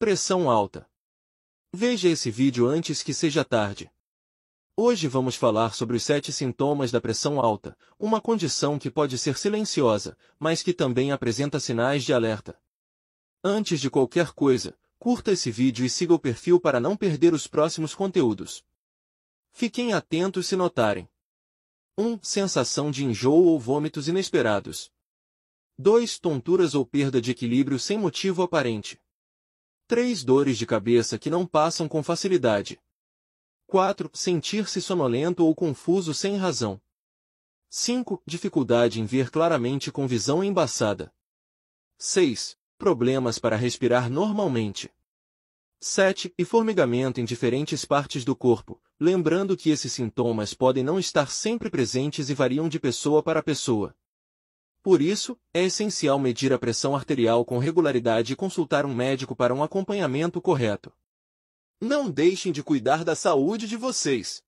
Pressão alta. Veja esse vídeo antes que seja tarde. Hoje vamos falar sobre os sete sintomas da pressão alta, uma condição que pode ser silenciosa, mas que também apresenta sinais de alerta. Antes de qualquer coisa, curta esse vídeo e siga o perfil para não perder os próximos conteúdos. Fiquem atentos se notarem. 1. Sensação de enjoo ou vômitos inesperados. 2. Tonturas ou perda de equilíbrio sem motivo aparente. 3. Dores de cabeça que não passam com facilidade. 4. Sentir-se sonolento ou confuso sem razão. 5. Dificuldade em ver claramente com visão embaçada. 6. Problemas para respirar normalmente. 7. E formigamento em diferentes partes do corpo, lembrando que esses sintomas podem não estar sempre presentes e variam de pessoa para pessoa. Por isso, é essencial medir a pressão arterial com regularidade e consultar um médico para um acompanhamento correto. Não deixem de cuidar da saúde de vocês.